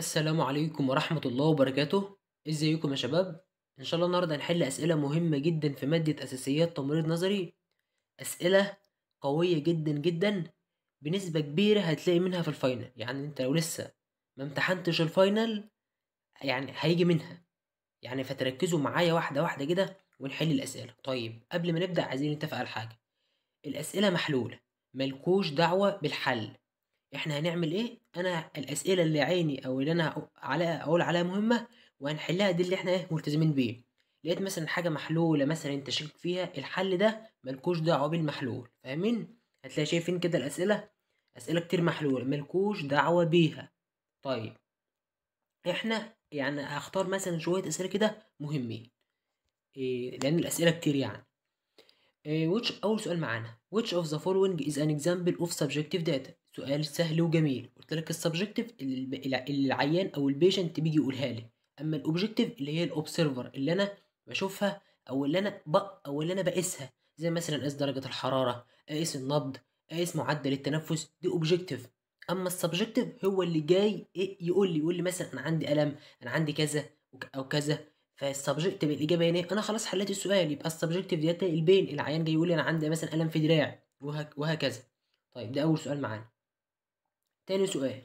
السلام عليكم ورحمة الله وبركاته ازيكم يا شباب ان شاء الله النهاردة هنحل اسئلة مهمة جدا في مادة اساسيات تمريض نظري اسئلة قوية جدا جدا بنسبة كبيرة هتلاقي منها في الفاينل يعني انت لو لسه ما امتحنتش الفاينل يعني هيجي منها يعني فتركزوا معايا واحدة واحدة كده ونحل الاسئلة طيب قبل ما نبدأ عايزين نتفق على حاجة الاسئلة محلولة ملكوش دعوة بالحل احنا هنعمل ايه انا الاسئله اللي عيني او اللي انا على اقول عليها مهمه وهنحلها دي اللي احنا ايه ملتزمين بيه لقيت مثلا حاجه محلوله مثلا انت شك فيها الحل ده ملكوش دعوه بالمحلول فاهمين هتلاقي شايفين كده الاسئله اسئله كتير محلوله ملكوش دعوه بيها طيب احنا يعني هختار مثلا شويه اسئله كده مهمين إيه لان الاسئله كتير يعني إيه which اول سؤال معانا which of the following is an example of subjective data سؤال سهل وجميل قلت لك السبجكتيف اللي العيان او البيشنت بيجي يقولها لي اما الاوبجكتيف اللي هي الاوبسيرفر اللي انا بشوفها او اللي انا بق او اللي انا بقيسها زي مثلا اقيس درجه الحراره اقيس النبض اقيس معدل التنفس دي اوبجكتيف اما السبجكتيف هو اللي جاي إيه، يقول لي يقول لي مثلا انا عندي الم انا عندي كذا او كذا فالسبجكتيف الاجابه هنا يعني انا خلاص حليت السؤال يبقى السبجكتيف ديت البين العيان جاي يقول لي انا عندي مثلا الم في دراعي وهكذا طيب ده اول سؤال معانا تاني سؤال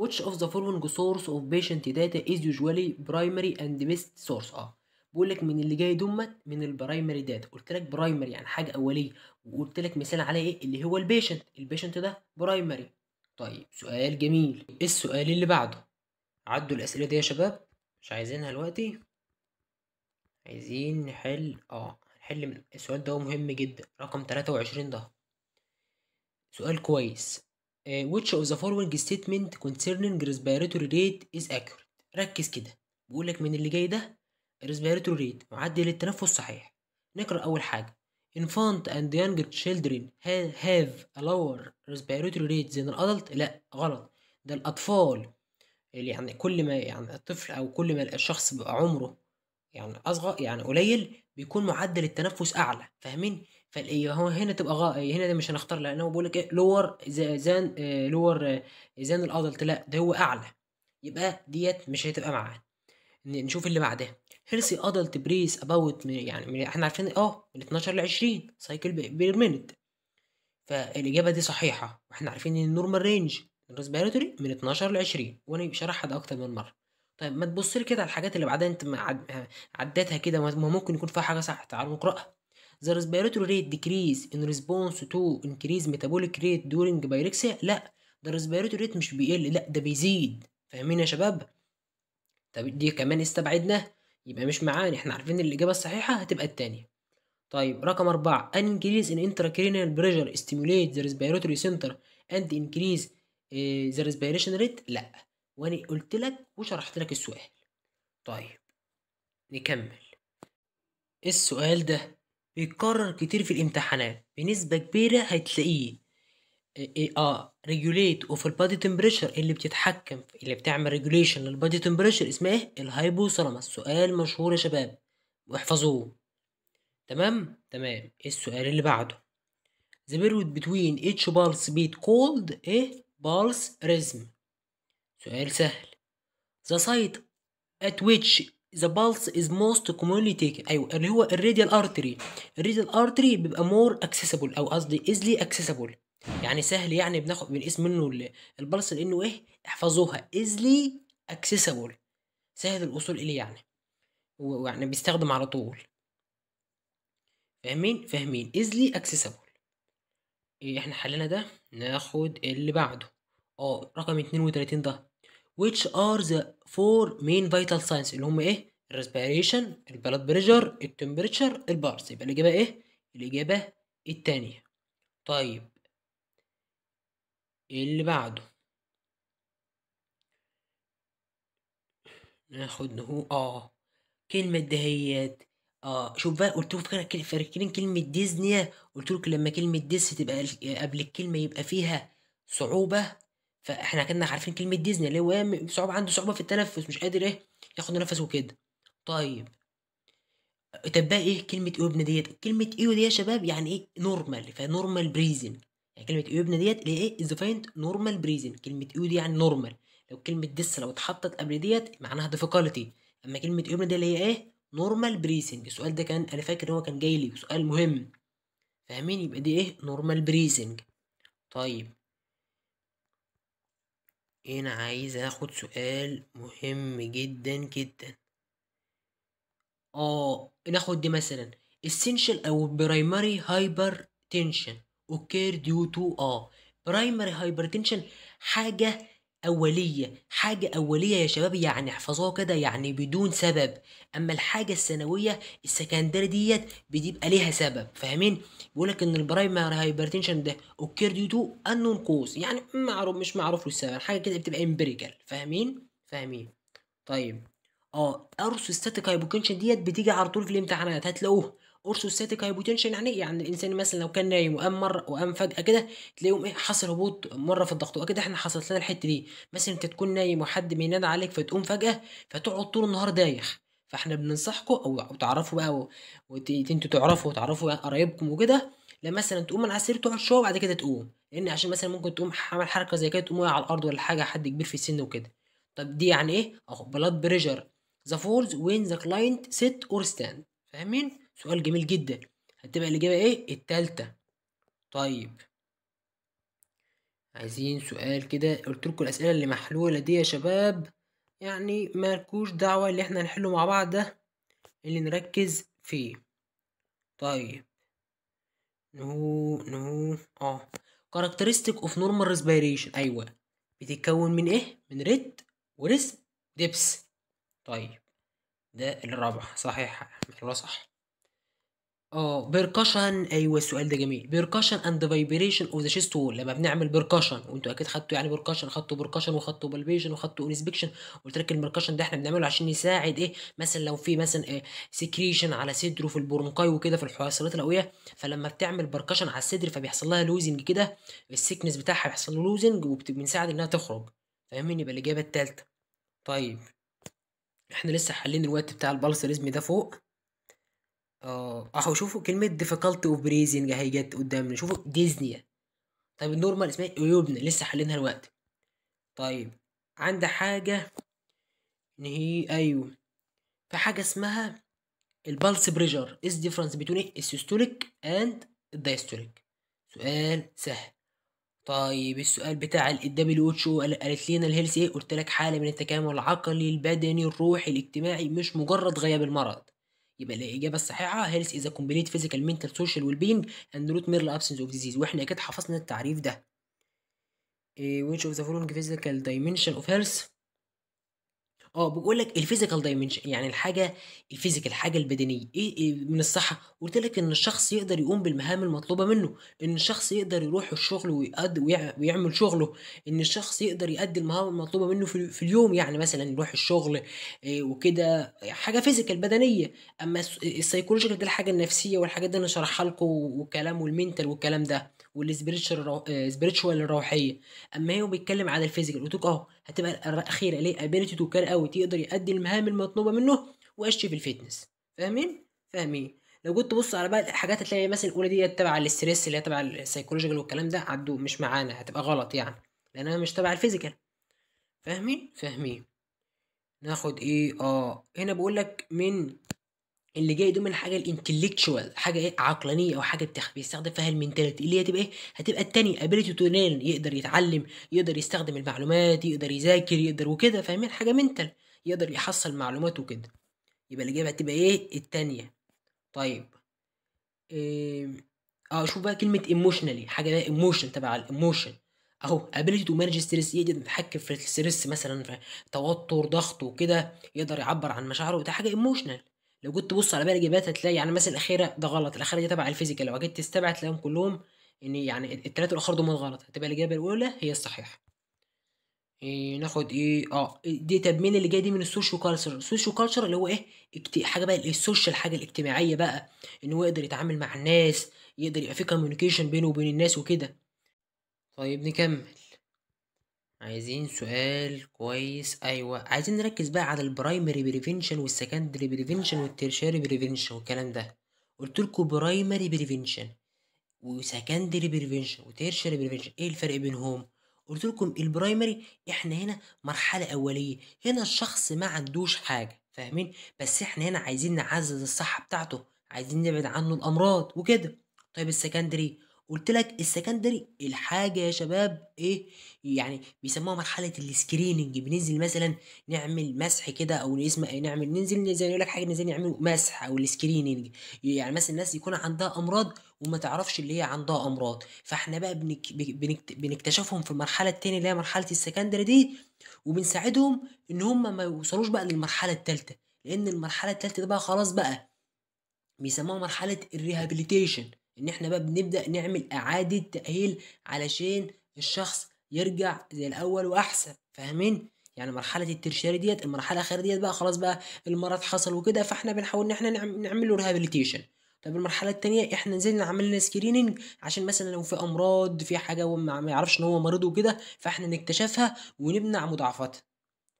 which of the following source of patient data is usually primary and best source اه بقول لك من اللي جاي دمت من البرايمري داتا قلت لك برايمري يعني حاجه اوليه وقلت لك مثال على ايه اللي هو البيشنت البيشنت ده برايمري طيب سؤال جميل إيه السؤال اللي بعده عدوا الاسئله دي يا شباب مش عايزينها دلوقتي عايزين نحل اه نحل السؤال ده مهم جدا رقم 23 ده سؤال كويس آه، which of the following statement concerning respiratory rate is accurate ركز كده بيقول لك من اللي جاي ده respiratory rate معدل التنفس صحيح نقرا اول حاجه infant and young children have a lower respiratory rate than adult لا غلط ده الاطفال اللي يعني كل ما يعني الطفل او كل ما الشخص بيبقى عمره يعني اصغر يعني قليل بيكون معدل التنفس اعلى فاهمين فهو هنا تبقى غا... هنا ده مش هنختار لانه بيقول لك ايه لور زان لور آه، آه، زان الادلت لا ده هو اعلى يبقى ديت مش هتبقى معاه نشوف اللي بعدها هيرسي ادلت بريس اباوت يعني من احنا عارفين اه من 12 ل 20 سايكل بير مينت فالاجابه دي صحيحه واحنا عارفين ان النورمال رينج الريسبيراتوري من 12 ل 20 وانا شرحها ده اكتر من مره طيب ما تبص لي كده على الحاجات اللي بعدها انت عديتها كده ممكن يكون فيها حاجه صح تعالوا نقراها the respiratory rate decrease in response to increase metabolic rate during pyrexia لا ده respiratory rate مش بيقل لا ده بيزيد فاهمين يا شباب طب دي كمان استبعدناها يبقى مش معانا احنا عارفين الاجابه الصحيحه هتبقى الثانيه طيب رقم أربعة an increase in intracranial pressure stimulate the respiratory center and increase the respiration rate لا وانا قلت لك وشرحت لك السؤال طيب نكمل السؤال ده بيتكرر كتير في الامتحانات بنسبة كبيرة هتلاقيه اه ريجوليت اوف البادي تمبريشر اللي بتتحكم اللي بتعمل ريجوليشن للبادي تمبريشر اسمها ايه الهايبوثالامس سؤال مشهور يا شباب واحفظوه تمام تمام إيه السؤال اللي بعده the period between each pulse بيت كولد ايه pulse rhythm سؤال سهل the site at which the pulse is most commonly taken ايوه اللي هو الراديال ال الراديال artery بيبقى more accessible او قصدي easily accessible يعني سهل يعني بناخد بنقيس منه البلس لانه ايه احفظوها easily accessible سهل الوصول اليه يعني ويعني بيستخدم على طول فاهمين فاهمين easily accessible إيه احنا حلينا ده ناخد اللي بعده اه رقم اتنين وتلاتين ده which are the four main vital signs اللي هم ايه respiration البلد بريشر التمبريتشر البارس يبقى الاجابه ايه الاجابه الثانيه طيب اللي بعده ناخد نهو اه كلمة دهيات اه شوف بقى قلت له فاكرين كلمة ديزني قلت لك لما كلمة ديس تبقى قبل الكلمة يبقى فيها صعوبة فاحنا كنا عارفين كلمه ديزني اللي هو صعوبه عنده صعوبه في التنفس مش قادر ايه ياخد نفسه وكده طيب طب بقى ايه كلمه ايوبنا ديت كلمه ايو دي يا شباب يعني ايه نورمال فنورمال بريزن يعني كلمه ايوبنا ديت اللي ايه فايند نورمال بريزن كلمه ايو دي يعني نورمال لو كلمه ديس لو اتحطت قبل ديت معناها ديفيكالتي اما كلمه ايوبنا دي اللي هي ايه نورمال بريزن السؤال ده كان انا فاكر ان هو كان جاي لي سؤال مهم فاهمين يبقى دي ايه نورمال بريزنج طيب هنا عايز اخد سؤال مهم جدا جدا اه ناخد دي مثلا essential او primary hypertension occur due to اه primary hypertension حاجة أولية حاجة أولية يا شباب يعني احفظوها كده يعني بدون سبب أما الحاجة الثانوية السكندري ديت بتبقى ليها سبب فاهمين بيقول لك إن البرايمر هايبرتنشن ده أوكير ديو تو أنون كوز يعني معروف مش معروف له السبب حاجة كده بتبقى امبيريكال فاهمين فاهمين طيب اه ارثوستاتيك هايبوكنشن ديت بتيجي على طول في الامتحانات هتلاقوها اورثوستاتيك هايبوتنشن يعني ايه يعني الانسان مثلا لو كان نايم وقام مره وقام فجاه كده تلاقيهم ايه حصل هبوط مره في الضغط واكيد احنا حصلت لنا الحته دي مثلا انت تكون نايم وحد بينادى عليك فتقوم فجاه فتقعد طول النهار دايخ فاحنا بننصحكم او تعرفوا بقى وانتوا تعرفوا وتعرفوا قرايبكم وكده لا مثلا تقوم من على السرير تقعد شويه وبعد كده تقوم لان عشان مثلا ممكن تقوم عمل حركه زي كده تقوم على الارض ولا حاجه حد كبير في السن وكده طب دي يعني ايه اهو بلاد بريشر ذا فولز وين ذا كلاينت سيت اور ستاند فاهمين سؤال جميل جدا هتبقى الإجابة إيه؟ التالتة طيب عايزين سؤال كده قلت لكم الأسئلة اللي محلولة دي يا شباب يعني مالكوش دعوة اللي احنا نحله مع بعض ده اللي نركز فيه طيب نهو نهو اه كاركترستيك اوف نورمال ريسبيريشن ايوه بتتكون من ايه من ريد وريس دبس طيب ده الرابع صحيح الله صح اه بيركشن ايوه السؤال ده جميل بيركشن اند فايبريشن اوف ذا شيست وول لما بنعمل بيركشن وانتوا اكيد خدتوا يعني بيركشن خدتوا بيركشن وخدتوا بالبيشن وخدتوا انسبكشن قلت لك البيركشن ده احنا بنعمله عشان يساعد ايه مثلا لو في مثلا إيه سكريشن على صدره في البرونكاي وكده في الحويصلات الاويه فلما بتعمل بيركشن على الصدر فبيحصل لها لوزنج كده السكنس بتاعها بيحصل له لوزنج وبنساعد انها تخرج فاهمين يبقى الاجابه الثالثه طيب احنا لسه حالين الوقت بتاع البلس ده فوق اه اهو شوفوا كلمة difficulty of breathing اهي جت قدامنا شوفوا ديزنيا طيب النورمال اسمها إيه؟ عيوبنا لسه حلينها الوقت طيب عند حاجة ان هي ايوه في حاجة اسمها البلس إيه بريجر is difference between إيه؟ السيستوليك and الدايستوليك سؤال سهل طيب السؤال بتاع ال WHO قالت لنا الهيلث ايه قلت لك حالة من التكامل العقلي البدني الروحي الاجتماعي مش مجرد غياب المرض يبقى الاجابه الصحيحه هيلث از كومبليت فيزيكال مينتال سوشيال ويل بينج اند روت ميرل ابسنس اوف ديزيز واحنا كده حفظنا التعريف ده eh, which of the following physical dimension of health اه بقول لك الفيزيكال دايمنشن يعني الحاجه الفيزيكال الحاجه البدنيه ايه, إيه من الصحه قلت لك ان الشخص يقدر يقوم بالمهام المطلوبه منه ان الشخص يقدر يروح الشغل ويعمل شغله ان الشخص يقدر يؤدي المهام المطلوبه منه في, في اليوم يعني مثلا يروح الشغل إيه وكده حاجه فيزيكال بدنيه اما السايكولوجيكال ده الحاجه النفسيه والحاجات دي انا شرحها لكم والكلام والمنتال والكلام ده والسبريتشوال آه، الروحيه اما هي بيتكلم على الفيزيكال قلت لك اهو هتبقى الاخيره ليه ابيلتي تو كير اوت يقدر يؤدي المهام المطلوبه منه واشي في الفيتنس فاهمين فاهمين لو جيت تبص على بقى الحاجات هتلاقي مثلا الاولى دي تبع الاستريس اللي هي تبع السايكولوجيكال والكلام ده عدوا مش معانا هتبقى غلط يعني لانها مش تبع الفيزيكال فاهمين فاهمين ناخد ايه اه هنا بقول لك من اللي جاي ضمن حاجه الانتلكتشوال حاجه ايه عقلانيه او حاجه بيستخدم فيها المينتاليتي اللي هي تبقى ايه هتبقى التاني ابيليتي تو ليرن يقدر يتعلم يقدر يستخدم المعلومات يقدر يذاكر يقدر وكده فاهمين حاجه منتال يقدر يحصل معلومات وكده يبقى الاجابه هتبقى ايه التانيه طيب إيه اه شوف بقى كلمه ايموشنالي حاجه ده ايموشن تبع الايموشن اهو ability تو مانج ستريس يقدر يتحكم في الستريس مثلا في توتر ضغط وكده يقدر يعبر عن مشاعره ده حاجه ايموشنال لو جيت تبص على باقي الاجابات هتلاقي يعني مثلا الاخيره ده غلط الاخيره دي تبع الفيزيكا لو جيت تستبعد تلاقيهم كلهم ان يعني الثلاثه الاخر دول غلط هتبقى الاجابه الاولى هي الصحيحه إيه ناخد ايه اه دي طب مين اللي جاي دي من السوشيو كالتشر السوشيو كالتشر اللي هو ايه حاجه بقى السوشيال حاجه الاجتماعيه بقى ان هو يقدر يتعامل مع الناس يقدر يبقى في كوميونيكيشن بينه وبين الناس وكده طيب نكمل عايزين سؤال كويس ايوه عايزين نركز بقى على البرايمري بريفنشن والسكندري بريفنشن والترشيري بريفنشن والكلام ده قلت لكم برايمري بريفنشن وسكندري بريفنشن وتيرشري بريفنشن ايه الفرق بينهم قلت لكم البرايمري احنا هنا مرحله اوليه هنا الشخص ما عندوش حاجه فاهمين بس احنا هنا عايزين نعزز الصحه بتاعته عايزين نبعد عنه الامراض وكده طيب السكندري قلت لك السكندري الحاجه يا شباب ايه يعني بيسموها مرحله السكريننج بننزل مثلا نعمل مسح كده او نسمع نعمل ننزل زي يقول لك حاجه ننزل نعمل مسح او السكريننج يعني مثلا الناس يكون عندها امراض وما تعرفش اللي هي عندها امراض فاحنا بقى بنك... بنك... بنكتشفهم في المرحله الثانيه اللي هي مرحله السكندري دي وبنساعدهم ان هم ما يوصلوش بقى للمرحله الثالثه لان المرحله الثالثه دي بقى خلاص بقى بيسموها مرحله الريهابيليتيشن ان احنا بقى بنبدا نعمل اعاده تاهيل علشان الشخص يرجع زي الاول واحسن فاهمين يعني مرحله الترشيري ديت المرحله الاخيره ديت بقى خلاص بقى المرض حصل وكده فاحنا بنحاول ان احنا نعم-، نعمل له ريهابيليتيشن طب المرحله الثانيه احنا نزلنا عملنا سكريننج عشان مثلا لو في امراض في حاجه وما ما يعرفش ان هو مريض وكده فاحنا نكتشفها ونمنع مضاعفاتها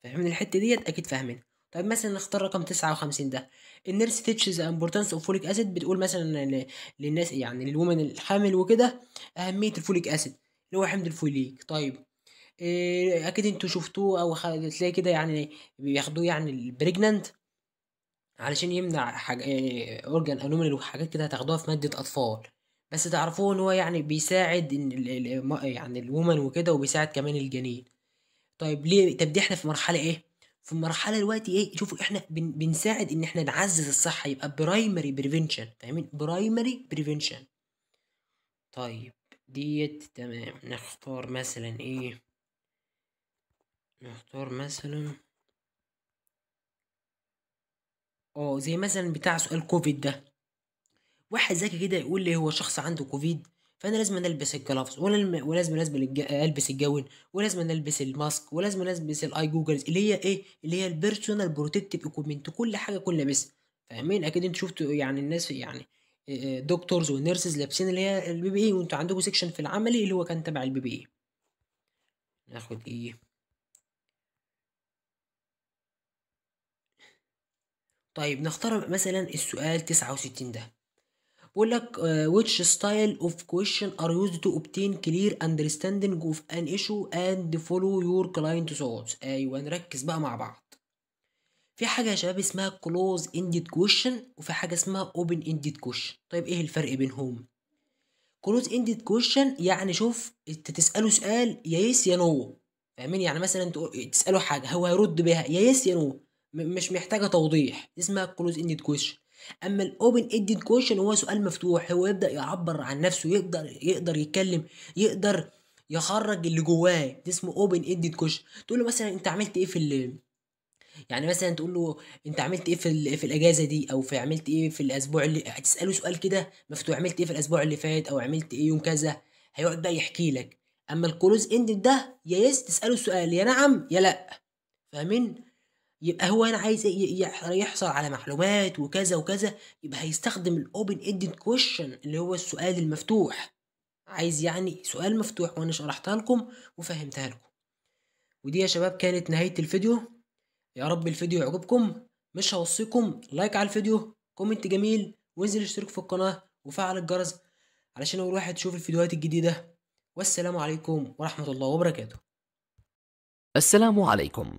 فاهمين الحته ديت اكيد فاهمين طيب مثلا نختار رقم 59 ده النيرس تيتشز امبورتانس اوف فوليك اسيد بتقول مثلا للناس يعني للومن الحامل وكده اهميه الفوليك اسيد اللي هو حمض الفوليك طيب إيه اكيد انتوا شفتوه او تلاقي كده يعني بياخدوه يعني البريجنانت علشان يمنع حاجة إيه اورجان انومال وحاجات كده هتاخدوها في ماده اطفال بس تعرفوه ان هو يعني بيساعد ان يعني الومن وكده وبيساعد كمان الجنين طيب ليه طب دي احنا في مرحله ايه في المرحله دلوقتي ايه شوفوا احنا بن بنساعد ان احنا نعزز الصحه يبقى برايمري بريفنشن فاهمين برايمري بريفنشن طيب ديت تمام نختار مثلا ايه نختار مثلا اه زي مثلا بتاع سؤال كوفيد ده واحد ذكي كده يقول لي هو شخص عنده كوفيد فانا لازم البس الجلافز ولازم لازم البس الجون ولازم البس الماسك ولازم البس الاي جوجلز اللي هي ايه اللي هي البيرسونال بروتكتيف ايكوبمنت كل حاجه كل لابسها فاهمين اكيد انتوا شفتوا يعني الناس يعني دكتورز ونيرسز لابسين اللي هي البي بي اي وانتوا عندكم سيكشن في العملي اللي هو كان تبع البي بي اي ناخد ايه طيب نختار مثلا السؤال 69 ده بيقول لك which style of question are used to obtain clear understanding of an issue and follow your client thoughts ايوه نركز بقى مع بعض في حاجه يا شباب اسمها close ended question وفي حاجه اسمها open ended question طيب ايه الفرق بينهم close ended question يعني شوف انت تساله سؤال يا يس يا نو فاهمين يعني مثلا تساله حاجه هو هيرد بيها يا يس يا نو مش محتاجه توضيح اسمها close ended question اما الاوبن ايدد كويشن هو سؤال مفتوح هو يبدا يعبر عن نفسه يقدر يقدر يتكلم يقدر يخرج اللي جواه ده اسمه اوبن ايدد كويشن تقول له مثلا انت عملت ايه في اللي يعني مثلا تقول له انت عملت ايه في في الاجازه دي او في عملت ايه في الاسبوع اللي هتساله سؤال كده مفتوح عملت ايه في الاسبوع اللي فات او عملت ايه يوم كذا هيقعد بقى يحكي لك اما الكلوز اند ده يا يس تساله سؤال يا نعم يا لا فاهمين يبقى هو انا عايز يحصل على معلومات وكذا وكذا يبقى هيستخدم الاوبن ايدد كويشن اللي هو السؤال المفتوح عايز يعني سؤال مفتوح وانا شرحتها لكم وفهمتها لكم ودي يا شباب كانت نهايه الفيديو يا رب الفيديو يعجبكم مش هوصيكم لايك على الفيديو كومنت جميل وانزل اشترك في القناه وفعل الجرس علشان اول واحد يشوف الفيديوهات الجديده والسلام عليكم ورحمه الله وبركاته السلام عليكم